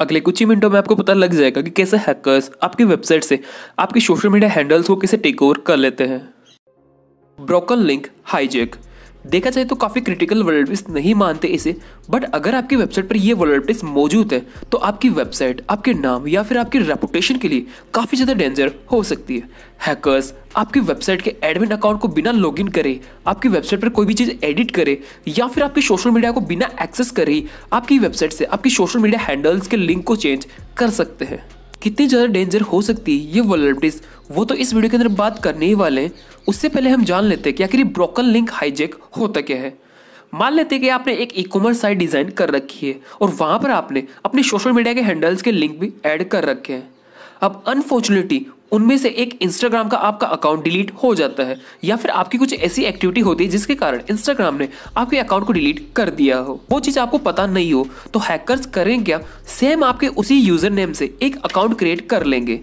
अगले कुछ ही मिनटों में आपको पता लग जाएगा कि कैसे हैकर्स आपकी वेबसाइट से आपके सोशल मीडिया हैंडल्स को कैसे टेक ओवर कर लेते हैं ब्रोकन लिंक हाईजेक देखा जाए तो काफ़ी क्रिटिकल वर्ल्ड नहीं मानते इसे बट अगर आपकी वेबसाइट पर ये वर्ल्ड मौजूद है तो आपकी वेबसाइट आपके नाम या फिर आपकी रेपुटेशन के लिए काफ़ी ज़्यादा डेंजर हो सकती है हैकर्स आपकी वेबसाइट के एडमिन अकाउंट को बिना लॉगिन करे आपकी वेबसाइट पर कोई भी चीज़ एडिट करे या फिर आपके सोशल मीडिया को बिना एक्सेस करे ही आपकी वेबसाइट से आपकी सोशल मीडिया हैंडल्स के लिंक को चेंज कर सकते हैं कितनी ज़्यादा डेंजर हो सकती है ये वॉलबिलिटीज़ वो तो इस वीडियो के अंदर बात करने ही वाले हैं उससे पहले हम जान लेते हैं कि आखिर ब्रोकन लिंक हाईजेक होता क्या है मान लेते हैं कि आपने एक ई कॉमर्स साइट डिज़ाइन कर रखी है और वहाँ पर आपने अपने सोशल मीडिया के हैंडल्स के लिंक भी ऐड कर रखे हैं अब अनफॉर्चुनेटली उनमें से एक इंस्टाग्राम का आपका अकाउंट डिलीट हो जाता है या फिर आपकी कुछ ऐसी एक्टिविटी होती है जिसके कारण इंस्टाग्राम ने आपके अकाउंट को डिलीट कर दिया हो वो चीज आपको पता नहीं हो तो हैकर्स करें क्या सेम आपके उसी यूजर नेम से एक अकाउंट क्रिएट कर लेंगे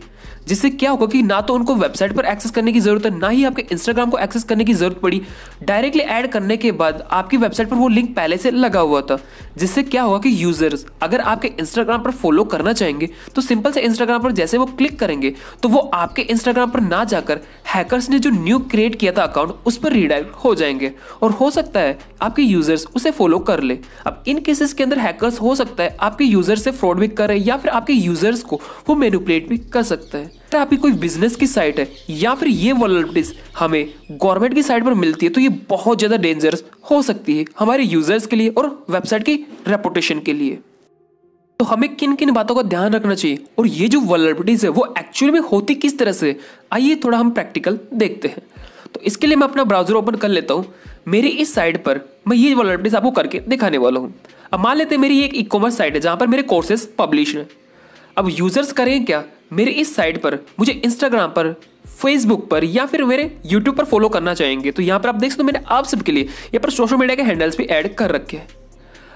जिससे क्या होगा कि ना तो उनको वेबसाइट पर एक्सेस करने की जरूरत है ना ही आपके इंस्टाग्राम को एक्सेस करने की जरूरत पड़ी डायरेक्टली ऐड करने के बाद आपकी वेबसाइट पर वो लिंक पहले से लगा हुआ था जिससे क्या होगा कि यूजर्स अगर आपके इंस्टाग्राम पर फॉलो करना चाहेंगे तो सिंपल से इंस्टाग्राम पर जैसे वो क्लिक करेंगे तो वो आपके इंस्टाग्राम पर ना जाकर हैकर्स ने जो न्यू क्रिएट किया था अकाउंट उस पर रिडायरेक्ट हो जाएंगे और हो सकता है आपके यूजर्स उसे फॉलो कर ले अब इन केसेस के अंदर हैकर्स हो सकता है आपके यूजर्स से फ्रॉड भी रहे या फिर आपके यूजर्स को वो मेनुपलेट भी कर सकता है सकता है तो आपकी कोई बिजनेस की साइट है या फिर ये वॉलिटीज हमें गवर्नमेंट की साइट पर मिलती है तो ये बहुत ज़्यादा डेंजरस हो सकती है हमारे यूजर्स के लिए और वेबसाइट की रेपुटेशन के लिए तो हमें किन किन बातों का ध्यान रखना चाहिए और ये जो वॉलिटीज है वो एक्चुअली में होती किस तरह से आइए थोड़ा हम प्रैक्टिकल देखते हैं तो इसके लिए मैं अपना ब्राउजर ओपन कर लेता हूँ मेरी इस साइट पर मैं ये वॉलिटीज आपको करके दिखाने वाला हूँ अब मान लेते हैं मेरी एक ई कॉमर्स साइट है जहाँ पर मेरे कोर्सेज पब्लिश हैं अब यूजर्स करें क्या मेरे इस साइट पर मुझे इंस्टाग्राम पर फेसबुक पर या फिर मेरे यूट्यूब पर फॉलो करना चाहेंगे तो यहाँ पर आप देख सकते हो मैंने आप सबके लिए यहाँ पर सोशल मीडिया के हैंडल्स भी ऐड कर रखे हैं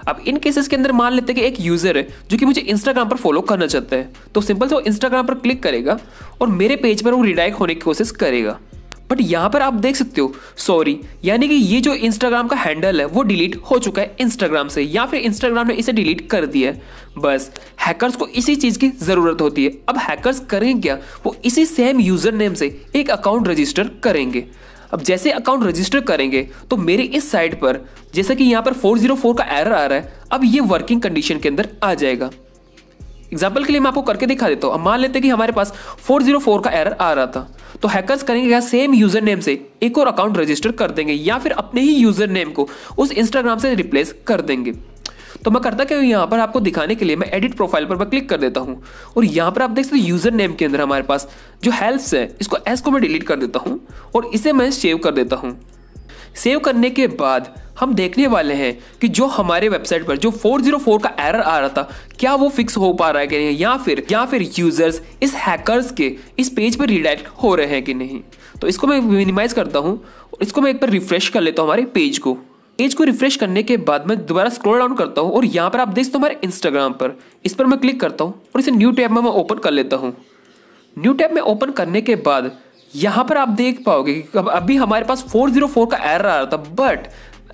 अब इन केसेस के अंदर मान लेते हैं कि एक यूज़र है जो कि मुझे इंस्टाग्राम पर फॉलो करना चाहता है तो सिंपल से वो इंस्टाग्राम पर क्लिक करेगा और मेरे पेज पर वो रिडायरेक्ट होने की कोशिश करेगा बट यहाँ पर आप देख सकते हो सॉरी यानी कि ये जो इंस्टाग्राम का हैंडल है वो डिलीट हो चुका है इंस्टाग्राम से या फिर इंस्टाग्राम ने इसे डिलीट कर दिया है बस हैकर्स को इसी चीज़ की ज़रूरत होती है अब हैकर्स करेंगे क्या वो इसी सेम यूज़र नेम से एक अकाउंट रजिस्टर करेंगे अब जैसे अकाउंट रजिस्टर करेंगे तो मेरे इस साइट पर जैसा कि यहाँ पर 404 का एरर आ रहा है अब ये वर्किंग कंडीशन के अंदर आ जाएगा एग्जाम्पल के लिए मैं आपको करके दिखा देता हूँ अब मान लेते हैं कि हमारे पास 404 का एरर आ रहा था तो हैकर्स करेंगे क्या सेम यूजर नेम से एक और अकाउंट रजिस्टर कर देंगे या फिर अपने ही यूजर नेम को उस इंस्टाग्राम से रिप्लेस कर देंगे तो मैं करता क्या यहाँ पर आपको दिखाने के लिए मैं एडिट प्रोफाइल पर मैं क्लिक कर देता हूँ और यहाँ पर आप देख सकते हैं यूजर नेम के अंदर हमारे पास जो हेल्प्स है इसको एस को मैं डिलीट कर देता हूँ और इसे मैं सेव कर देता हूँ सेव करने के बाद हम देखने वाले हैं कि जो हमारे वेबसाइट पर जो 404 का एरर आ रहा था क्या वो फिक्स हो पा रहा है कि नहीं या फिर या फिर यूजर्स इस हैकर्स के इस पेज पर रिडायरेक्ट हो रहे हैं कि नहीं तो इसको मैं मिनिमाइज करता हूँ इसको मैं एक बार रिफ्रेश कर लेता हूँ हमारे पेज को पेज को रिफ्रेश करने के बाद मैं दोबारा स्क्रॉल डाउन करता हूँ और यहाँ पर आप देख सकते हो हमारे इंस्टाग्राम पर इस पर मैं क्लिक करता हूँ और इसे न्यू टैब में मैं ओपन कर लेता हूँ न्यू टैब में ओपन करने के बाद यहां पर आप देख पाओगे अभी हमारे पास 404 का एरर आ रहा था बट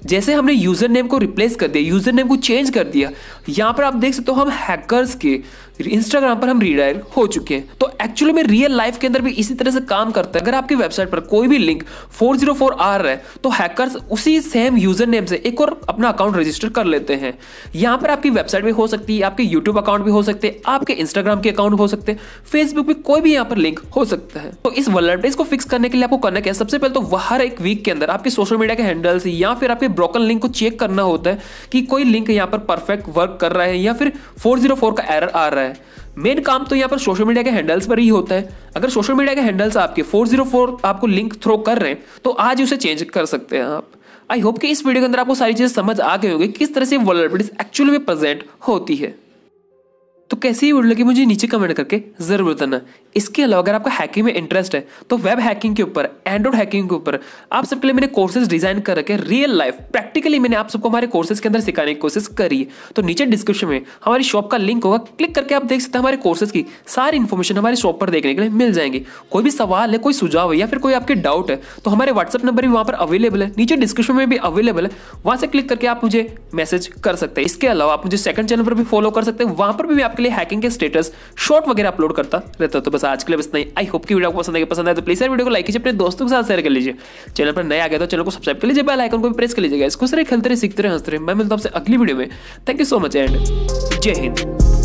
जैसे हमने यूज़र नेम को रिप्लेस कर दिया यूज़र नेम को चेंज कर दिया यहाँ पर आप देख सकते हो हम हैकर्स के इंस्टाग्राम पर हम रिडायर हो चुके हैं तो एक्चुअली में रियल लाइफ के अंदर भी इसी तरह से काम करता है अगर आपकी वेबसाइट पर कोई भी लिंक 404 आ रहा है तो हैकर्स उसी सेम यूज़र नेम से एक और अपना अकाउंट रजिस्टर कर लेते हैं यहाँ पर आपकी वेबसाइट भी हो सकती है आपके यूट्यूब अकाउंट भी हो सकते हैं आपके इंस्टाग्राम के अकाउंट हो सकते हैं फेसबुक भी कोई भी यहाँ पर लिंक हो सकता है तो इस वर्ल्ड को फिक्स करने के लिए आपको करना क्या सबसे पहले तो हर एक वीक के अंदर आपके सोशल मीडिया के हैंडल्स या फिर आपके ब्रोकन लिंक को चेक करना होता है कि कोई लिंक यहाँ पर परफेक्ट वर्क कर रहा है या फिर 404 का एरर आ रहा है मेन काम तो यहाँ पर सोशल मीडिया के हैंडल्स पर ही होता है अगर सोशल मीडिया के हैंडल्स आपके 404 आपको लिंक थ्रो कर रहे हैं तो आज उसे चेंज कर सकते हैं आप आई होप कि इस वीडियो के अंदर आपको सारी चीज़ें समझ आ गई होगी किस तरह से वर्ल्ड एक्चुअली में प्रेजेंट होती है तो कैसे ही उड़ लगी मुझे नीचे कमेंट करके जरूर बताना इसके अलावा अगर आपका हैकिंग में इंटरेस्ट है तो वेब हैकिंग के ऊपर एंड्रॉइड हैकिंग के ऊपर आप सबके लिए मैंने कोर्सेज डिजाइन कर रखे रियल लाइफ प्रैक्टिकली मैंने आप सबको हमारे कोर्सेज के अंदर सिखाने की कोशिश करी तो नीचे डिस्क्रिप्शन में हमारी शॉप का लिंक होगा क्लिक करके आप देख सकते हैं हमारे कोर्सेज की सारी इन्फॉर्मेशन हमारे शॉप पर देखने के लिए मिल जाएंगे कोई भी सवाल है कोई सुझाव है या फिर कोई आपके डाउट है तो हमारे व्हाट्सअप नंबर भी वहां पर अवेलेबल है नीचे डिस्क्रिप्शन में भी अवेलेबल है वहां से क्लिक करके आप मुझे मैसेज कर सकते हैं इसके अलावा आप मुझे सेकंड चैनल पर भी फॉलो कर सकते हैं वहां पर भी आप आपके लिए हैकिंग के स्टेटस शॉर्ट वगैरह अपलोड करता रहता तो बस आज के लिए बस नहीं आई होप की वीडियो को पसंद आएगी पसंद है तो प्लीज वीडियो को लाइक कीजिए अपने दोस्तों के साथ शेयर कर लीजिए चैनल पर नया आ गया तो चैनल को सब्सक्राइब कर लीजिए बेल आइकन को भी प्रेस कर लीजिएगा इसको सारे खेलते रहे सीखते रहे हंसते रहे मैं मिलता हूँ आपसे अगली वीडियो में thank you so much and जय हिंद